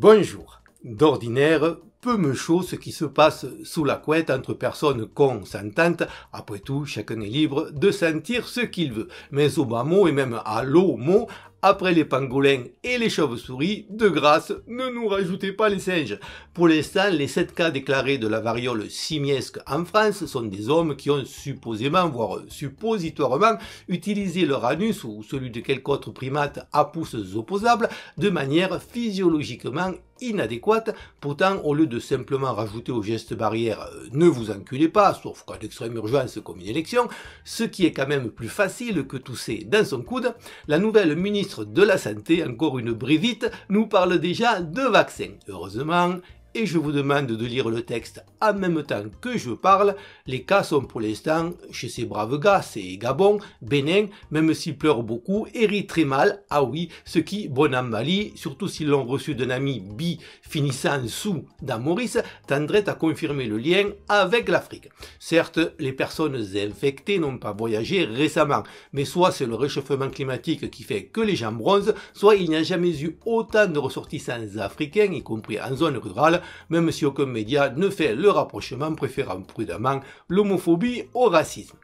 Bonjour. D'ordinaire, peu me chaud ce qui se passe sous la couette entre personnes consentantes. Après tout, chacun est libre de sentir ce qu'il veut. Mais au bas mot et même à l'eau mot, après les pangolins et les chauves-souris, de grâce, ne nous rajoutez pas les singes. Pour l'instant, les 7 cas déclarés de la variole simiesque en France sont des hommes qui ont supposément, voire suppositoirement, utilisé leur anus ou celui de quelque autre primate à pouces opposables de manière physiologiquement inadéquate. Pourtant, au lieu de simplement rajouter au geste barrière euh, ne vous enculez pas, sauf qu'à l'extrême urgence comme une élection, ce qui est quand même plus facile que tousser dans son coude, la nouvelle ministre de la Santé, encore une brivite, nous parle déjà de vaccins. Heureusement, et je vous demande de lire le texte en même temps que je parle. Les cas sont pour l'instant, chez ces braves gars, c'est Gabon, Bénin, même s'ils pleurent beaucoup, et rient très mal, ah oui, ce qui, bon en Mali, surtout s'ils l'ont reçu d'un ami bi finissant sous dans Maurice, tendrait à confirmer le lien avec l'Afrique. Certes, les personnes infectées n'ont pas voyagé récemment, mais soit c'est le réchauffement climatique qui fait que les gens bronzent, soit il n'y a jamais eu autant de ressortissants africains, y compris en zone rurale, même si aucun média ne fait le rapprochement, préférant prudemment l'homophobie au racisme.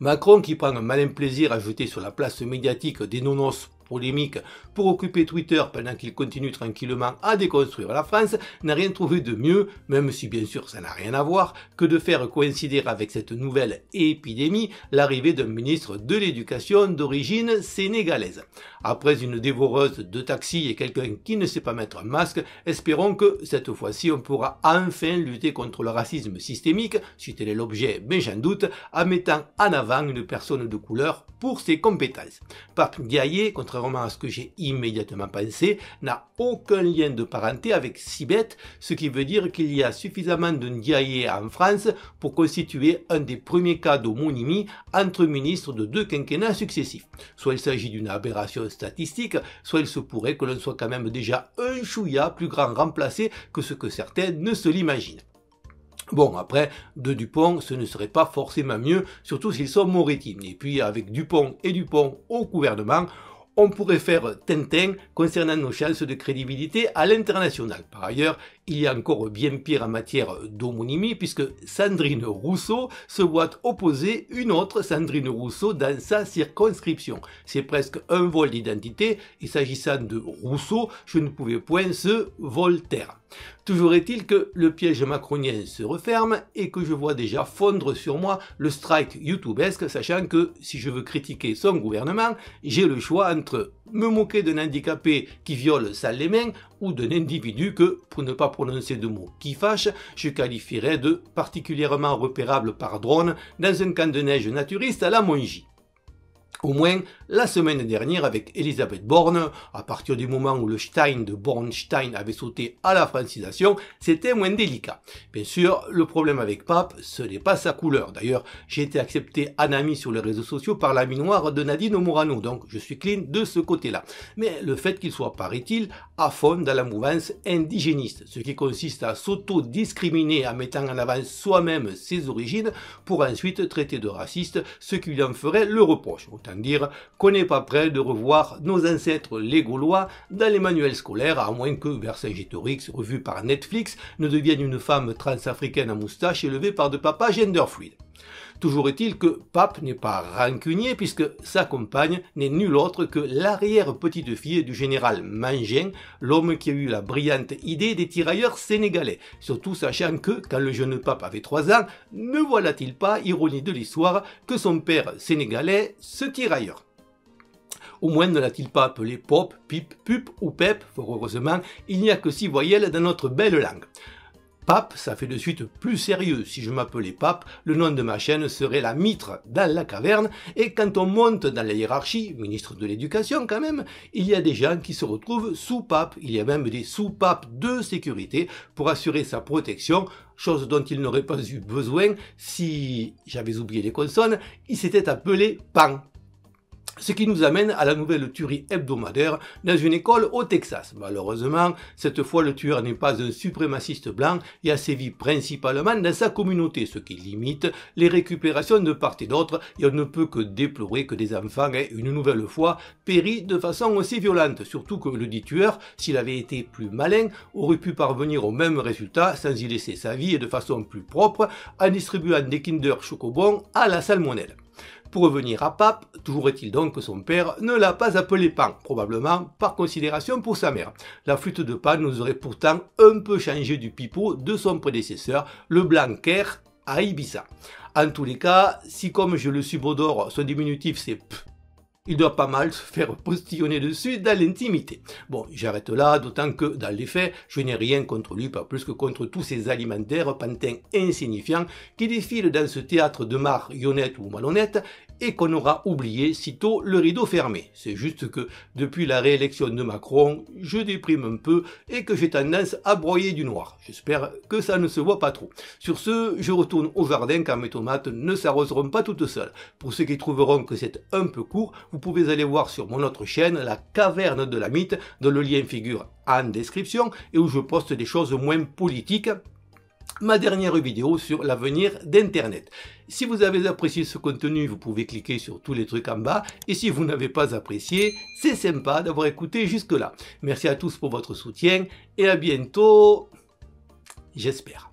Macron, qui prend un malin plaisir à jeter sur la place médiatique des nonos polémique pour occuper Twitter pendant qu'il continue tranquillement à déconstruire la France n'a rien trouvé de mieux, même si bien sûr ça n'a rien à voir, que de faire coïncider avec cette nouvelle épidémie l'arrivée d'un ministre de l'éducation d'origine sénégalaise. Après une dévoreuse de taxi et quelqu'un qui ne sait pas mettre un masque, espérons que cette fois-ci on pourra enfin lutter contre le racisme systémique, si tel est l'objet, mais j'en doute, en mettant en avant une personne de couleur pour ses compétences. Pape gaillé. contre à ce que j'ai immédiatement pensé, n'a aucun lien de parenté avec Sibeth, ce qui veut dire qu'il y a suffisamment de Ndiaye en France pour constituer un des premiers cas d'homonymie entre ministres de deux quinquennats successifs. Soit il s'agit d'une aberration statistique, soit il se pourrait que l'on soit quand même déjà un chouïa plus grand remplacé que ce que certains ne se l'imaginent. Bon, après, de Dupont, ce ne serait pas forcément mieux, surtout s'ils sont mauritimes. Et puis, avec Dupont et Dupont au gouvernement, on pourrait faire Tintin concernant nos chances de crédibilité à l'international. Par ailleurs, il y a encore bien pire en matière d'homonymie puisque Sandrine Rousseau se voit opposer une autre Sandrine Rousseau dans sa circonscription. C'est presque un vol d'identité et s'agissant de Rousseau, je ne pouvais point se Voltaire. Toujours est-il que le piège macronien se referme et que je vois déjà fondre sur moi le strike youtubesque, sachant que si je veux critiquer son gouvernement, j'ai le choix entre me moquer d'un handicapé qui viole sale les mains ou d'un individu que, pour ne pas prononcer de mots qui fâchent, je qualifierais de particulièrement repérable par drone dans un camp de neige naturiste à la Mongie. Au moins, la semaine dernière avec Elisabeth Borne, à partir du moment où le Stein de Bornstein avait sauté à la francisation, c'était moins délicat. Bien sûr, le problème avec Pape, ce n'est pas sa couleur. D'ailleurs, j'ai été accepté en ami sur les réseaux sociaux par l'ami noir de Nadine Morano, donc je suis clean de ce côté-là. Mais le fait qu'il soit, paraît-il, à fond dans la mouvance indigéniste, ce qui consiste à s'auto-discriminer en mettant en avant soi-même ses origines pour ensuite traiter de raciste ce qui lui en ferait le reproche dire qu'on n'est pas prêt de revoir nos ancêtres les Gaulois dans les manuels scolaires, à moins que Vercingétorix, revu par Netflix, ne devienne une femme transafricaine à moustache élevée par de papa gender fluide. Toujours est-il que Pape n'est pas rancunier puisque sa compagne n'est nulle autre que l'arrière-petite-fille du général Mangin, l'homme qui a eu la brillante idée des tirailleurs sénégalais. Surtout sachant que, quand le jeune pape avait 3 ans, ne voilà-t-il pas, ironie de l'histoire, que son père sénégalais se tirailleur au moins ne l'a-t-il pas appelé Pop, Pip, Pup ou Pep, fort heureusement, il n'y a que six voyelles dans notre belle langue. Pape, ça fait de suite plus sérieux. Si je m'appelais Pape, le nom de ma chaîne serait La Mitre dans la caverne. Et quand on monte dans la hiérarchie, ministre de l'Éducation quand même, il y a des gens qui se retrouvent sous Pape. Il y a même des sous-papes de sécurité pour assurer sa protection chose dont il n'aurait pas eu besoin si, j'avais oublié les consonnes, il s'était appelé Pan. Ce qui nous amène à la nouvelle tuerie hebdomadaire dans une école au Texas. Malheureusement, cette fois le tueur n'est pas un suprémaciste blanc et a sévi principalement dans sa communauté, ce qui limite les récupérations de part et d'autre et on ne peut que déplorer que des enfants aient une nouvelle fois péri de façon aussi violente, surtout que le dit tueur, s'il avait été plus malin, aurait pu parvenir au même résultat sans y laisser sa vie et de façon plus propre en distribuant des Kinder Chocobon à la salmonelle. Pour revenir à Pape, toujours est-il donc que son père ne l'a pas appelé Pan, probablement par considération pour sa mère. La flûte de Pan nous aurait pourtant un peu changé du pipeau de son prédécesseur, le Blanquer à Ibiza. En tous les cas, si comme je le subodore, son diminutif c'est P il doit pas mal se faire postillonner dessus dans l'intimité. Bon, j'arrête là, d'autant que dans les faits, je n'ai rien contre lui, pas plus que contre tous ces alimentaires pantins insignifiants qui défilent dans ce théâtre de marionnettes ou malhonnêtes et qu'on aura oublié sitôt le rideau fermé. C'est juste que depuis la réélection de Macron, je déprime un peu et que j'ai tendance à broyer du noir. J'espère que ça ne se voit pas trop. Sur ce, je retourne au jardin car mes tomates ne s'arroseront pas toutes seules. Pour ceux qui trouveront que c'est un peu court, vous pouvez aller voir sur mon autre chaîne, la caverne de la mythe, dont le lien figure en description et où je poste des choses moins politiques ma dernière vidéo sur l'avenir d'Internet. Si vous avez apprécié ce contenu, vous pouvez cliquer sur tous les trucs en bas. Et si vous n'avez pas apprécié, c'est sympa d'avoir écouté jusque-là. Merci à tous pour votre soutien et à bientôt, j'espère.